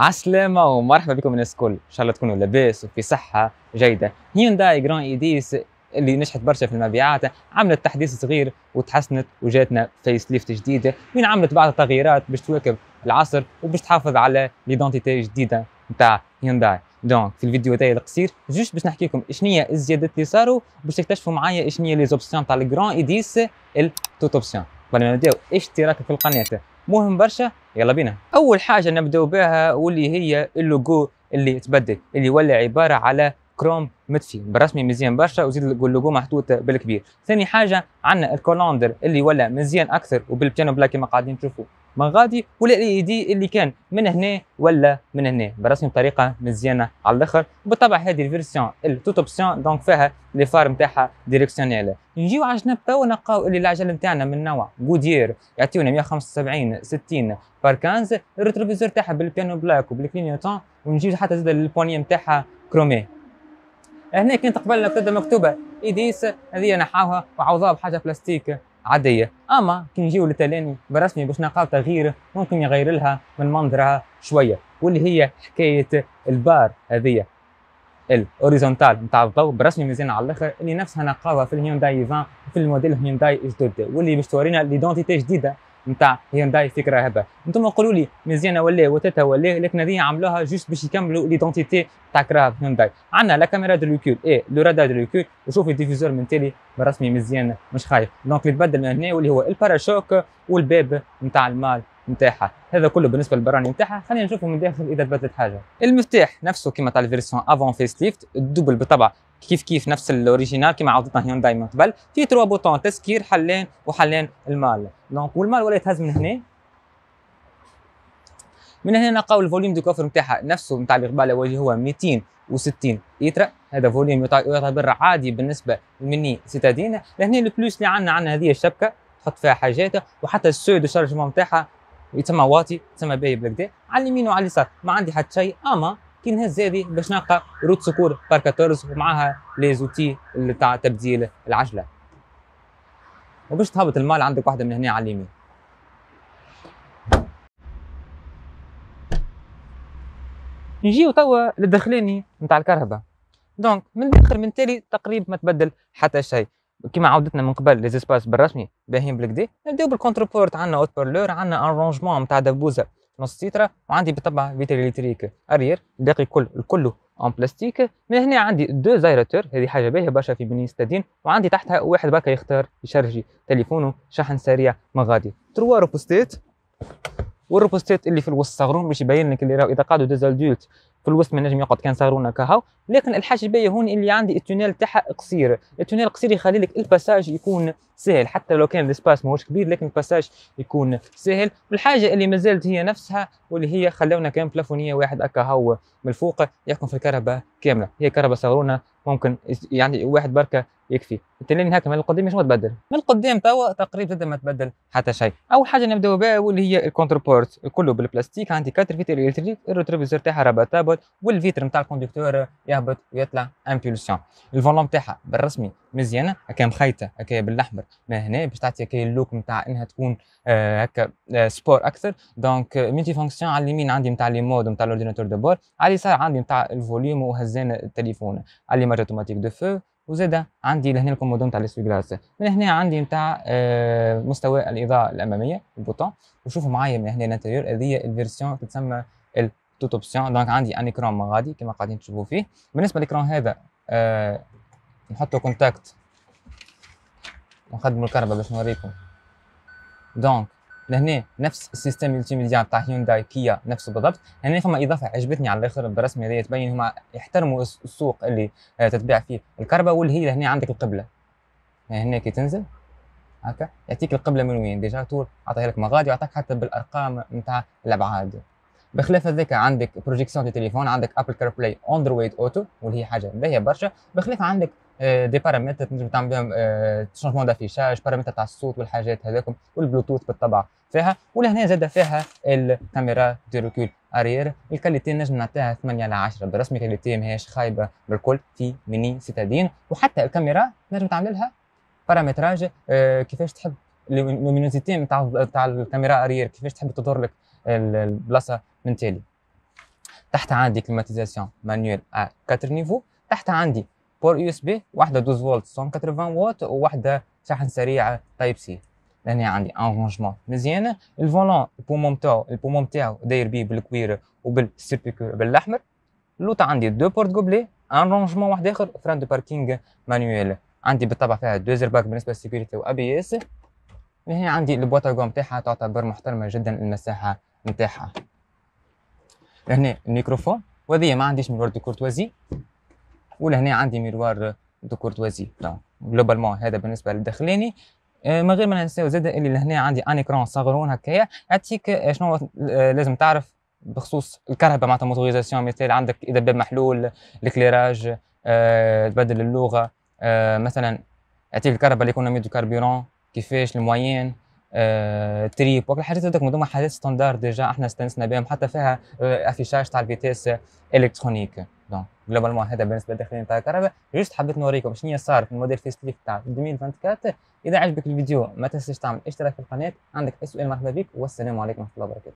عسلامة ومرحبا بكم الناس الكل، إن شاء الله تكونوا لاباس وفي صحة جيدة. هيونداي جران ايديس اللي نجحت برشا في المبيعات عملت تحديث صغير وتحسنت وجاتنا فيس ليفت جديدة وين عملت بعض التغييرات باش تواكب العصر وباش تحافظ على ليدونتيتي الجديدة نتاع هيونداي. دونك في الفيديو هذايا القصير جوست باش نحكي لكم شنو هي الزيادات اللي صاروا باش تكتشفوا معايا شنو هي لي زوبسيون تاع الجران ايديس التوت اوبسيون. قبل ما نبداو اشتراكك في القناة مهم برشا يلا بينا اول حاجه نبداو بها واللي هي اللوجو اللي تبدل اللي ولا عباره على كروم متفي برسمي مزيان برشا وزيد اللوجو محطوط بالكبير ثاني حاجه عندنا الكولوندر اللي ولا مزيان اكثر وبالبيانو بلاك ما قاعدين تشوفوا غادي ولا الاي دي اللي كان من هنا ولا من هنا برسم بطريقه مزيانه على الاخر وبالطبع هذه الفيرسيون التوت اوبسيون دونك فيها لي فار نتاعها ديريكسيونيل نجيو على جنب توا نلقاو اللي العجل نتاعنا من نوع جودير يعطيونا 175 60 بار 15 الريتروفيزور تاعها بالبيانو بلاك وبالكلينيوتون ونجيو حتى زاد البوني نتاعها كرومي هنا كانت قبل قد مكتوبه ايديس هذه نحاوها وعوضوها بحاجه بلاستيك عاديه اما كي نجيو لتلاني برسمي باش نلقاو تغيير ممكن يغير لها من منظرها شويه واللي هي حكايه البار هذية الاوريزونتال نتاع الضوء برسمي مزيان على الاخر اللي نفسها نلقاوها في الهيونداي 20 في الموديل هيونداي 2 واللي باش تورينا ليدونتيتي جديده نتاع هيونداي فكره هذا انتم قولوا لي مزيانه ولا وتتا ولا لكن هذه عملوها جوست باش يكملوا ليدونتيتي تاع كراف هيونداي عندنا لا كاميرا دو لوكول اي لو رادار دو لوكول وشوف الديفيزور من تالي بالرسمي مزيان مش خايف دونك اللي تبدل من هنا واللي هو الباراشوك والباب نتاع المال نتاعها هذا كله بالنسبه للبراني نتاعها خلينا نشوفه من داخل اذا ثبتت حاجه المفتاح نفسه كما تاع الفيرسيون افون فيس ليفت الدوبل بالطبع كيف كيف نفس الاوريجينال كما عاودتنا هيونداي من قبل في تروا بوتون تسكير حلان وحلان المال دونك والمال ولا يتهز من هنا من هنا نلقاو الفوليوم دو كوفر نتاعها نفسه نتاع الغباله واجي هو 260 لتر هذا فوليوم يعتبر عادي بالنسبه للمني سيتادين لهنا البلوس اللي عندنا عندنا هذه الشبكه تحط فيها حاجاتها وحتى السو دو شارجمون نتاعها يتم واطي يتم باهي بالكدا على اليمين وعلى اليسار ما عندي حتى شيء اما كي نهز هذه باش نلقى روت سكور بار 14 ومعاها لي زوتي تاع تبديل العجله وباش تهبط المال عندك واحده من هنا على اليمين نجيو توا للدخلاني نتاع الكهرباء دونك من الاخر من تالي تقريبا ما تبدل حتى شيء كيما عودتنا من قبل لي زيسباس بالرسمي باهيين بالكدا نبداو بورت عندنا اوت بارلور عندنا ارونجمون نتاع دبوزه نص سيترا وعندي بالطبع فيتر الكتريك اريير باقي كل الكل اون بلاستيك من هنا عندي دو زايراتور هذه حاجه باهيه برشا في بني ستادين وعندي تحتها واحد باكا يختار يشارجي تليفونه شحن سريع ما غادي تروا روبوستات والروبوستات اللي في الوسط صغرهم باش يبين لك اللي راهو اذا قعدوا ديزالدولت في الوسط ما نجم يقعد صغرون كهو لكن الحاجه الباهيه هون اللي عندي التونيل تاعها قصير التونيل قصير يخلي لك الباساج يكون سهل حتى لو كان الاسباس ماهوش كبير لكن الباساج يكون سهل والحاجه اللي مازالت هي نفسها واللي هي خلونا كان بلافونيه واحد هكا من الفوق يحكم في الكهرباء كامله هي كهرباء صغرونه ممكن يعني واحد بركه يكفي التالي هكا من القديم شنو تبدل من القديم توا تقريبا زاد ما تبدل حتى شيء اول حاجه نبداو بها واللي هي الكونتر بورت كله بالبلاستيك عندي كاتر فيتر الكتريك الروتريفيزور تاعها رابطابل والفيتر نتاع الكوندكتور يهبط ويطلع امبولسيون الفولون تاعها بالرسمي مزيانه هكا مخيطه هكا بالاحمر ما هنا باش تعطي هكا اللوك نتاع انها تكون آه، هكا سبور آه، اكثر دونك ميتي فونكسيون على اليمين عندي نتاع لي مود نتاع الاورديناتور دو بور على اليسار عندي نتاع الفوليوم وهزان التليفون على ليماج اوتوماتيك دو فو وزاده عندي لهنا الكومودون تاع جلاس من هنا عندي نتاع آه، مستوى الاضاءه الاماميه البوطون وشوفوا معايا من هنا الانتيريور هذه الفيرسيون تسمى التوت اوبسيون دونك عندي ان اكران مغادي كما قاعدين تشوفوا فيه بالنسبه للاكران هذا آه، نحطوا كونتاكت ونخدموا الكهرباء باش نوريكم دونك لهنا نفس السيستم ملتيميديا تاع هيونداي كيا نفسه بالضبط هنا فما اضافه عجبتني على الاخر بالرسمه هذه تبين هما يحترموا السوق اللي آه، تتباع فيه الكربة واللي هي لهنا عندك القبله آه، هنا كي تنزل هكا يعطيك القبله من وين ديجا تور عطاها لك مغادي ويعطيك حتى بالارقام نتاع الابعاد بخلاف هذاك عندك بروجيكسيون دي تليفون عندك ابل كار بلاي اون اوتو واللي هي حاجه باهيه برشا بخلاف عندك آه، دي بارامتر تنجم تعمل بهم شونجمون دافيشاج بارامتر تاع الصوت والحاجات هذاكم والبلوتوث بالطبع فيها ولهنا زاد فيها الكاميرا دي ريكول اريير الكاليتي نجم نعطيها 8 على 10 بالرسمي كاليتي ماهيش خايبه بالكل في ميني سيتادين وحتى الكاميرا نجم تعمل لها بارامتراج آه، كيفاش تحب اللومينوزيتي نتاع تاع الكاميرا اريير كيفاش تحب تظهر لك البلاصه من تالي تحت عندي كليماتيزاسيون مانيول ا 4 نيفو تحت عندي بور يو اس بي واحده 12 فولت 180 واط وواحده شحن سريعه تايب سي لاني عندي انرونجمون مزيانه الفولون البومون تاعو البومون تاعو داير بيه بالكوير وبالسيربيكور بالاحمر اللوطه عندي دو بورت كوبلي رونجمون واحد اخر فران دو باركينغ مانويل عندي بالطبع فيها دو باك بالنسبه للسيكوريتي و ابي اس هنا عندي البواطا كوم تاعها تعتبر محترمه جدا المساحه نتاعها هنا الميكروفون وهذه ما عنديش من ورد كورتوازي ولهنا عندي ميروار دو كورتوازي جلوبالمون هذا بالنسبه للداخليني آه، من غير ما ننساو زاد اللي لهنا عندي ان ايكرون صغرون هكايا يعطيك آه، شنو آه، لازم تعرف بخصوص الكهرباء معناتها موتوريزاسيون مثال عندك اذا باب محلول الكليراج تبدل اللغه مثلا يعطيك الكهرباء اللي كنا ميدو كاربيرون كيفاش الموين أه تريب وكل الحاجات هذوك هذوما حاجات ستاندارد ديجا احنا استنسنا بهم حتى فيها افيشاج تاع الفيتيس الكترونيك جلوبال معناتها بالنسبه للداخلين نتاع الكهرباء جست حبيت نوريكم شنو صار في الموديل فيس ليف تاع 2024 اذا عجبك الفيديو ما تنساش تعمل اشتراك في القناه عندك اي سؤال مرحبا بك والسلام عليكم ورحمه الله وبركاته